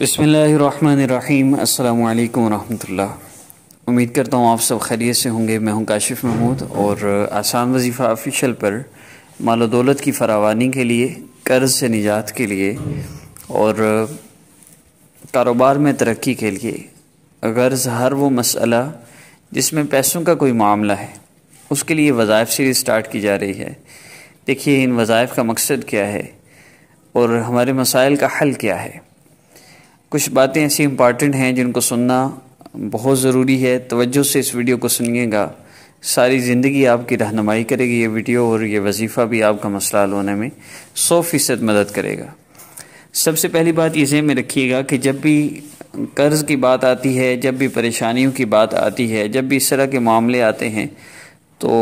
बसमीम् अल्लाम उम्मीद करता हूँ आप सब खैरियत से होंगे मैं हूँ काशिफ महमूद और आसान वजीफ़ा ऑफिशल पर माल दौलत की फरावानी के लिए कर्ज़ से निजात के लिए और कारोबार में तरक्की के लिए गर्ज़ हर वो मसला जिसमें पैसों का कोई मामला है उसके लिए वज़ाइफ सीरीज स्टार्ट की जा रही है देखिए इन वज़ाइफ का मकसद क्या है और हमारे मसाइल का हल क्या है कुछ बातें ऐसी इंपॉर्टेंट हैं जिनको सुनना बहुत ज़रूरी है तवज्जो से इस वीडियो को सुनिएगा सारी ज़िंदगी आपकी रहनमाई करेगी ये वीडियो और ये वजीफ़ा भी आपका मसला हल होने में सौ फ़ीसद मदद करेगा सबसे पहली बात ये में रखिएगा कि जब भी कर्ज़ की बात आती है जब भी परेशानियों की बात आती है जब भी इस तरह के मामले आते हैं तो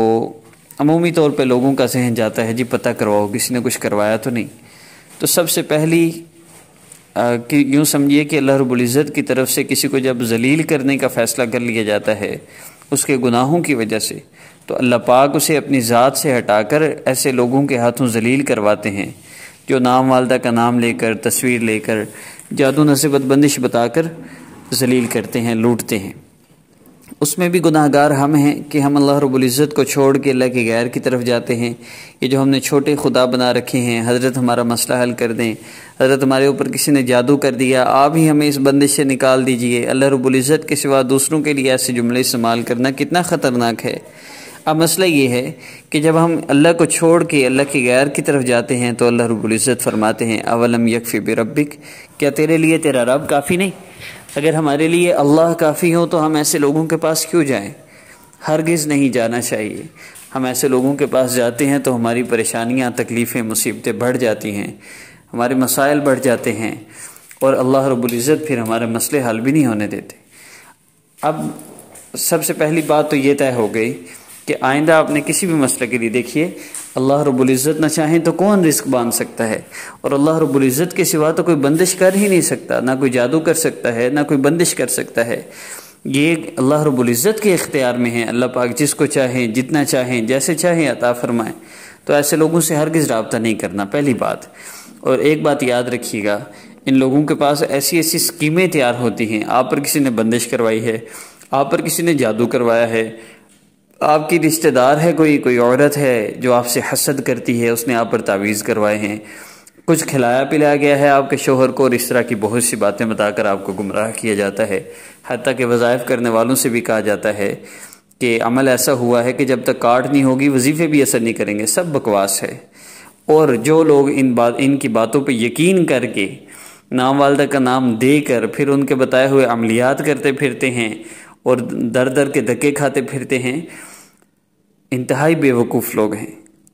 अमूमी तौर पर लोगों का जहन जाता है जी पता करवाओ किसी ने कुछ करवाया तो नहीं तो सबसे पहली कि यूँ समझिए कि अल्लाह रबुल्ज़त की तरफ से किसी को जब जलील करने का फ़ैसला कर लिया जाता है उसके गुनाहों की वजह से तो अल्लाह पाक उसे अपनी ज़ात से हटाकर ऐसे लोगों के हाथों जलील करवाते हैं जो नाम वालदा का नाम लेकर तस्वीर लेकर जादू नसीबत बंदिश बताकर जलील करते हैं लूटते हैं उसमें भी गुनाहगार हम हैं कि हम अल्लाह रबुल्ज़त को छोड़ के अल्लाह के गैर की तरफ जाते हैं ये जो हमने छोटे खुदा बना रखे हैं हज़रत हमारा मसला हल कर दें हज़रत हमारे ऊपर किसी ने जादू कर दिया आप ही हमें इस बंदिश से निकाल दीजिए अल्लाह रबुल्ज़त के सिवा दूसरों के लिए ऐसे जुमले इस्तेमाल करना कितना ख़तरनाक है अब मसला ये है कि जब हम अल्लाह को छोड़ के अल्लाह के गैर की तरफ जाते हैं तो अल्लाह रबुल्ज़त फरमाते हैं अवलम यकफ़ी बरबिक क्या तेरे लिए तेरा रब काफ़ी नहीं अगर हमारे लिए अल्लाह काफ़ी हो तो हम ऐसे लोगों के पास क्यों जाएं? हरगिज़ नहीं जाना चाहिए हम ऐसे लोगों के पास जाते हैं तो हमारी परेशानियाँ तकलीफ़ें मुसीबतें बढ़ जाती हैं हमारे मसाइल बढ़ जाते हैं और अल्लाह रबुल्ज़त फिर हमारे मसले हल भी नहीं होने देते अब सबसे पहली बात तो ये तय हो गई कि आइंदा आपने किसी भी मसले के लिए देखिए अल्लाह रब्ज़त ना चाहे तो कौन रिस्क बांध सकता है और अल्लाह इज़्ज़त के सिवा तो कोई बंदिश कर ही नहीं सकता ना कोई जादू कर सकता है ना कोई बंदिश कर सकता है ये अल्लाह रब्ज़त के इख्तियार में है अल्लाह पाक जिसको चाहें जितना चाहें जैसे चाहें अता फ़रमाएँ तो ऐसे लोगों से किस रबता नहीं करना पहली बात और एक बात याद रखिएगा इन लोगों के पास ऐसी ऐसी स्कीमें तैयार होती हैं आप पर किसी ने बंदिश करवाई है आप पर किसी ने जादू करवाया है आपकी रिश्तेदार है कोई कोई औरत है जो आपसे हसद करती है उसने आप पर तावीज़ करवाए हैं कुछ खिलाया पिलाया गया है आपके शोहर को और इस तरह की बहुत सी बातें बताकर आपको गुमराह किया जाता है हती कि वज़ायफ़ करने वालों से भी कहा जाता है कि अमल ऐसा हुआ है कि जब तक काट नहीं होगी वजीफ़े भी असर नहीं करेंगे सब बकवास है और जो लोग इन बात इनकी बातों पर यकीन करके नाम वालदा का नाम देकर फिर उनके बताए हुए अमलियात करते फिरते हैं और दर दर के धक्के खाते फिरते हैं इंतहाई बेवकूफ़ लोग हैं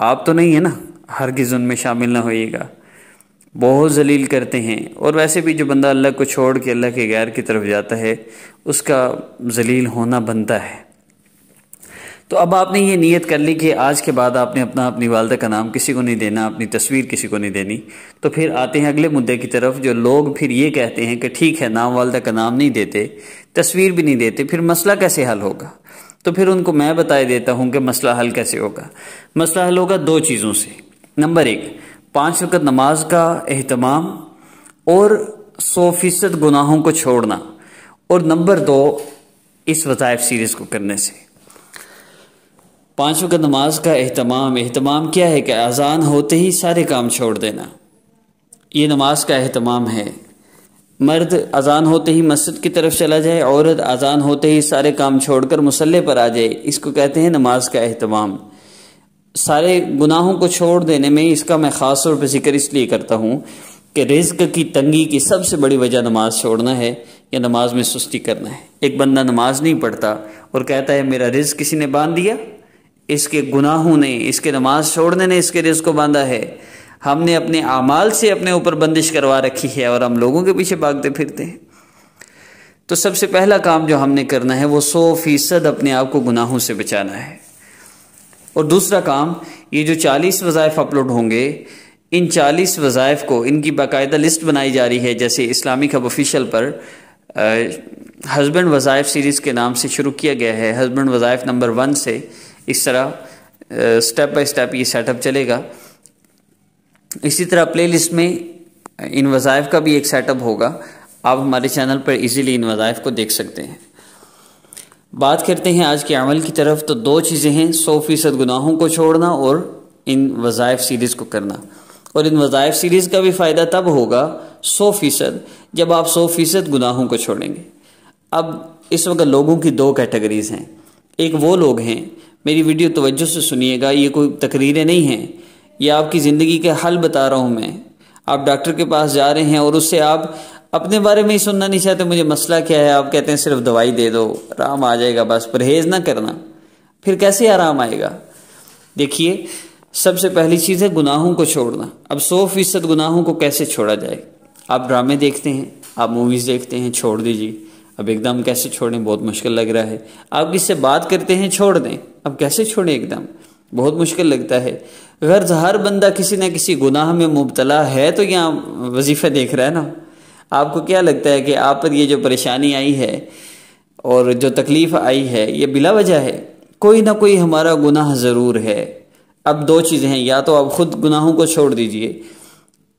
आप तो नहीं है ना हर गिज़ उनमें शामिल ना होइएगा बहुत जलील करते हैं और वैसे भी जो बंदा अल्लाह को छोड़ के अल्लाह के गैर की तरफ जाता है उसका जलील होना बनता है तो अब आपने ये नीयत कर ली कि आज के बाद आपने अपना अपनी वालदा का नाम किसी को नहीं देना अपनी तस्वीर किसी को नहीं देनी तो फिर आते हैं अगले मुद्दे की तरफ जो लोग फिर ये कहते हैं कि ठीक है नाम वालदा का नाम नहीं देते तस्वीर भी नहीं देते फिर मसला कैसे हल होगा तो फिर उनको मैं बता देता हूँ कि मसला हल कैसे होगा मसला हल होगा दो चीज़ों से नंबर एक पाँच वक़्त नमाज का अहतमाम और सौ फीसद गुनाहों को छोड़ना और नंबर दो इस वज़ायफ सीरीज़ को करने से पाँच वक्त नमाज का अहतमाम अहतमाम क्या है कि अजान होते ही सारे काम छोड़ देना ये नमाज का अहतमाम है मर्द अजान होते ही मस्जिद की तरफ चला जाए औरत अजान होते ही सारे काम छोड़कर मुसल्ले पर आ जाए इसको कहते हैं नमाज का अहतमाम सारे गुनाहों को छोड़ देने में इसका मैं ख़ास तौर पर जिक्र इसलिए करता हूँ कि रिज्क की तंगी की सबसे बड़ी वजह नमाज छोड़ना है या नमाज में सुस्ती करना है एक बंदा नमाज नहीं पढ़ता और कहता है मेरा रिज्क किसी ने बांध दिया इसके गुनाहों ने इसके नमाज छोड़ने ने इसके रिज को बांधा है हमने अपने अमाल से अपने ऊपर बंदिश करवा रखी है और हम लोगों के पीछे भागते फिरते हैं तो सबसे पहला काम जो हमने करना है वो सौ फीसद अपने आप को गुनाहों से बचाना है और दूसरा काम ये जो चालीस वज़ाइफ अपलोड होंगे इन चालीस वज़ाइफ को इनकी बाकायदा लिस्ट बनाई जा रही है जैसे इस्लामिक हब ऑफिशियल पर हस्बैंड वज़ाइफ सीरीज़ के नाम से शुरू किया गया है हस्बैंड वज़ाइफ नंबर वन से इस तरह स्टेप बाय स्टेप ये सेटअप चलेगा इसी तरह प्लेलिस्ट में इन वज़ाइफ का भी एक सेटअप होगा आप हमारे चैनल पर इजीली इन वज़ाइफ को देख सकते हैं बात करते हैं आज के अमल की तरफ तो दो चीज़ें हैं सौ फीसद गुनाहों को छोड़ना और इन वज़ाइफ सीरीज़ को करना और इन वज़ाइफ सीरीज़ का भी फ़ायदा तब होगा सौ फीसद जब आप सौ फीसद गुनाहों को छोड़ेंगे अब इस वक्त लोगों की दो कैटेगरीज़ हैं एक वो लोग हैं मेरी वीडियो तोज्जो से सुनिएगा ये कोई तकरीरें नहीं हैं ये आपकी ज़िंदगी के हल बता रहा हूँ मैं आप डॉक्टर के पास जा रहे हैं और उससे आप अपने बारे में ही सुनना नहीं चाहते मुझे मसला क्या है आप कहते हैं सिर्फ दवाई दे दो आराम आ जाएगा बस परहेज ना करना फिर कैसे आराम आएगा देखिए सबसे पहली चीज़ है गुनाहों को छोड़ना अब सौ फीसद गुनाहों को कैसे छोड़ा जाए आप ड्रामे देखते हैं आप मूवीज़ देखते हैं छोड़ दीजिए अब एकदम कैसे छोड़ें बहुत मुश्किल लग रहा है आप किससे बात करते हैं छोड़ दें अब कैसे छोड़ें एकदम बहुत मुश्किल लगता है गर्ज हर बंदा किसी न किसी गुनाह में मुबतला है तो यहाँ वजीफ़ा देख रहा है ना आपको क्या लगता है कि आप पर ये जो परेशानी आई है और जो तकलीफ़ आई है ये बिला वजह है कोई ना कोई हमारा गुनाह ज़रूर है अब दो चीज़ें हैं या तो आप ख़ुद गुनाहों को छोड़ दीजिए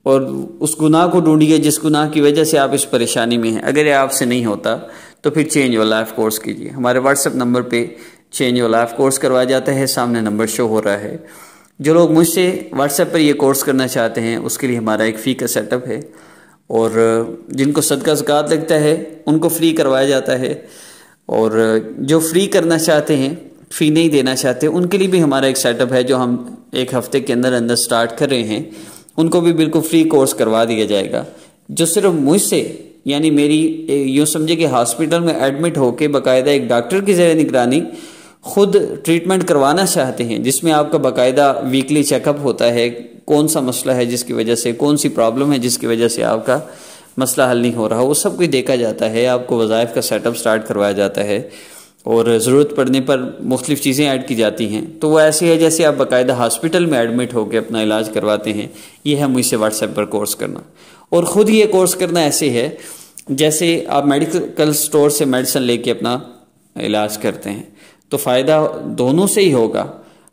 और उस गुनाह को ढूंढिए जिस गुनाह की वजह से आप इस परेशानी में हैं अगर ये आपसे नहीं होता तो फिर चेंज योर लाइफ कोर्स कीजिए हमारे व्हाट्सएप नंबर पे चेंज योर लाइफ कोर्स करवाया जाता है सामने नंबर शो हो रहा है जो लोग मुझसे व्हाट्सएप पर ये कोर्स करना चाहते हैं उसके लिए हमारा एक फ़ी का सेटअप है और जिनको सदका जक़ात लगता है उनको फ्री करवाया जाता है और जो फ्री करना चाहते हैं फ़ी नहीं देना चाहते उनके लिए भी हमारा एक सेटअप है जो हम एक हफ़्ते के अंदर अंदर स्टार्ट कर रहे हैं उनको भी बिल्कुल फ्री कोर्स करवा दिया जाएगा जो सिर्फ मुझसे यानी मेरी यूँ समझे कि हॉस्पिटल में एडमिट होकर बाकायदा एक डॉक्टर की जरिए निगरानी खुद ट्रीटमेंट करवाना चाहते हैं जिसमें आपका बाकायदा वीकली चेकअप होता है कौन सा मसला है जिसकी वजह से कौन सी प्रॉब्लम है जिसकी वजह से आपका मसला हल नहीं हो रहा वो सब कुछ देखा जाता है आपको वज़ाइफ का सेटअप स्टार्ट करवाया जाता है और ज़रूरत पड़ने पर मुख्तलिफ़ चीज़ें ऐड की जाती हैं तो वो ऐसे है जैसे आप बाकायदा हॉस्पिटल में एडमिट होकर अपना इलाज करवाते हैं ये है मुझसे व्हाट्सएप पर कोर्स करना और ख़ुद ये कोर्स करना ऐसे है जैसे आप मेडिकल स्टोर से मेडिसिन लेके अपना इलाज करते हैं तो फ़ायदा दोनों से ही होगा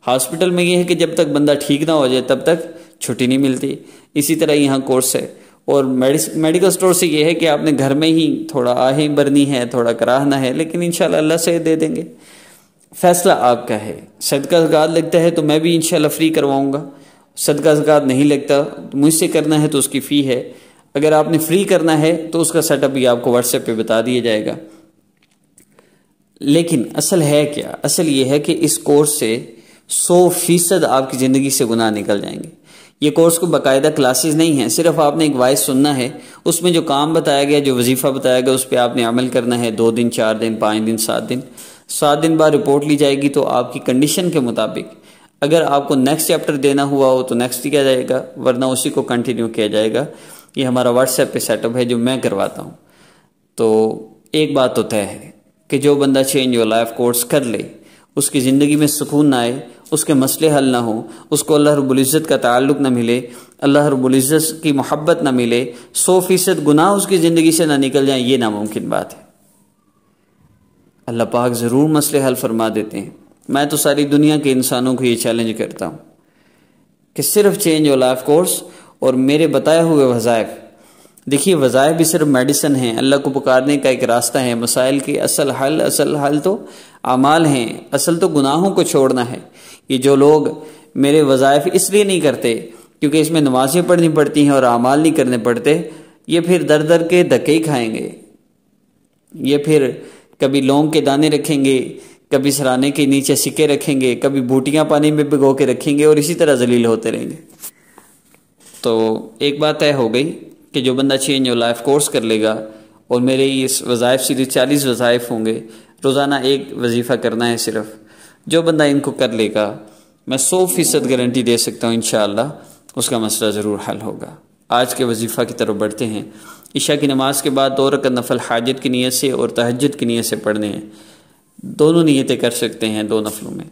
हॉस्पिटल में ये है कि जब तक बंदा ठीक ना हो जाए तब तक छुट्टी नहीं मिलती इसी तरह यहाँ कोर्स है और मेडिकल स्टोर से ये है कि आपने घर में ही थोड़ा आहें भरनी है थोड़ा कराहना है लेकिन इन अल्लाह से दे देंगे फैसला आपका है सदका जक़ात लगता है तो मैं भी इन फ्री करवाऊँगा सदका जक़ात नहीं लगता तो मुझसे करना है तो उसकी फ़ी है अगर आपने फ्री करना है तो उसका सेटअप भी आपको व्हाट्सएप पे बता दिया जाएगा लेकिन असल है क्या असल ये है कि इस कोर्स से सौ फीसद आपकी ज़िंदगी से गुनाह निकल जाएंगे ये कोर्स को बाकायदा क्लासेस नहीं है सिर्फ आपने एक वॉइस सुनना है उसमें जो काम बताया गया जो वजीफ़ा बताया गया उस पर आपने अमल करना है दो दिन चार दिन पाँच दिन सात दिन सात दिन बाद रिपोर्ट ली जाएगी तो आपकी कंडीशन के मुताबिक अगर आपको नेक्स्ट चैप्टर देना हुआ हो तो नेक्स्ट किया जाएगा वरना उसी को कंटिन्यू किया जाएगा ये हमारा व्हाट्सएप पे सेटअप है जो मैं करवाता हूँ तो एक बात तो तय है कि जो बंदा चेंज योर लाइफ कोर्स कर ले उसकी ज़िंदगी में सुकून आए उसके मसले हल ना हो उसको अल्लाह रबुल्ज़त का ताल्लुक ना मिले अल्लाह रबुल्ज़त की मोहब्बत ना मिले सौ फीसद गुनाह उसकी ज़िंदगी से ना निकल जाए ये नामुमकिन बात है अल्लाह पाक ज़रूर मसले हल फरमा देते हैं मैं तो सारी दुनिया के इंसानों को ये चैलेंज करता हूँ कि सिर्फ चेंज और लाइफ कोर्स और मेरे बताए हुए वज़ायफ़ देखिए वज़ाय भी सिर्फ मेडिसन हैं अल्लाह को पुकारने का एक रास्ता है मसाइल की असल हल असल हल तो अमाल हैं असल तो गुनाहों को छोड़ना है ये जो लोग मेरे वज़ायफ इसलिए नहीं करते क्योंकि इसमें नमाज़ें पढ़नी पड़ती हैं और अमाल नहीं करने पड़ते ये फिर दर दर के धक्के ही खाएंगे ये फिर कभी लौंग के दाने रखेंगे कभी सराने के नीचे सिक्के रखेंगे कभी बूटियाँ पानी में भिगो के रखेंगे और इसी तरह जलील होते रहेंगे तो एक बात तय हो गई कि जो बंदा चेंज योर लाइफ कोर्स कर लेगा और मेरे इस वज़ायफ़ सीरीज चालीस वज़ायफ़ होंगे रोज़ाना एक वजीफ़ा करना है सिर्फ़ जो बंदा इनको कर लेगा मैं सौ फीसद गारंटी दे सकता हूँ इन उसका मसला ज़रूर हल होगा आज के वजीफ़ा की तरफ बढ़ते हैं ईशा की नमाज के बाद दो रकत नफल हाजत की नीयत से और तहजद की नीयत से पढ़ने हैं दोनों नीयतें कर सकते हैं दो नफलों में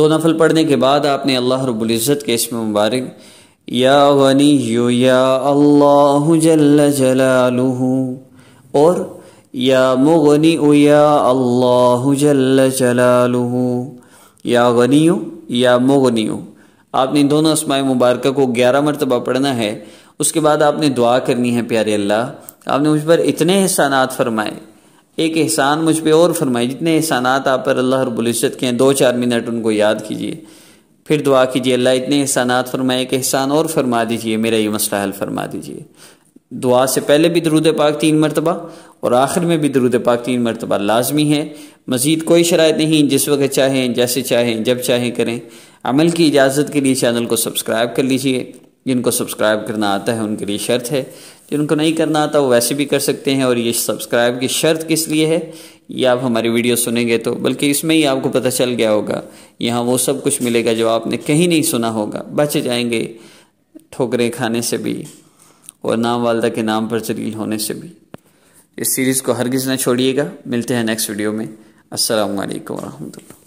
दो नफल पढ़ने के बाद आपने अल्लाह रबुल्ज़त के इसमें मुबारक या वनी या अल्लाह जल्ला जलालुहू और या मुगनी या अल्लाह जल जलालहू या गनीयो या मुगनियो आपने दोनों असमाय मुबारक को ग्यारह मरतबा पढ़ना है उसके बाद आपने दुआ करनी है प्यारे अल्लाह आपने मुझ पर इतने एहसानात फरमाए एक एहसान मुझ पर और फरमाए जितने एहसानात आप पर अल्लाह रबुल्ज़त के हैं दो चार मिनट उनको याद कीजिए फिर दुआ कीजिए अल्लाह इतने एहसानात फरमाए एक एहसान और फरमा दीजिए मेरा ये मसला हल फरमा दीजिए दुआ से पहले भी दरूद पाक तीन मरतबा और आखिर में भी दरुद पाक तीन मरतबा लाजमी है मज़ीद कोई शरात नहीं जिस वक्त चाहें जैसे चाहें जब चाहें करें अमल की इजाज़त के लिए चैनल को सब्सक्राइब कर लीजिए जिनको सब्सक्राइब करना आता है उनके लिए शर्त है जिनको नहीं करना आता वो वैसे भी कर सकते हैं और ये सब्सक्राइब की शर्त किस लिए है ये आप हमारी वीडियो सुनेंगे तो बल्कि इसमें ही आपको पता चल गया होगा यहाँ वो सब कुछ मिलेगा जो आपने कहीं नहीं सुना होगा बच जाएंगे ठोकरें खाने से भी और नाम वालदा के नाम पर जलील होने से भी इस सीरीज़ को हरगिज़ ना छोड़िएगा मिलते हैं नेक्स्ट वीडियो में असल वरहमल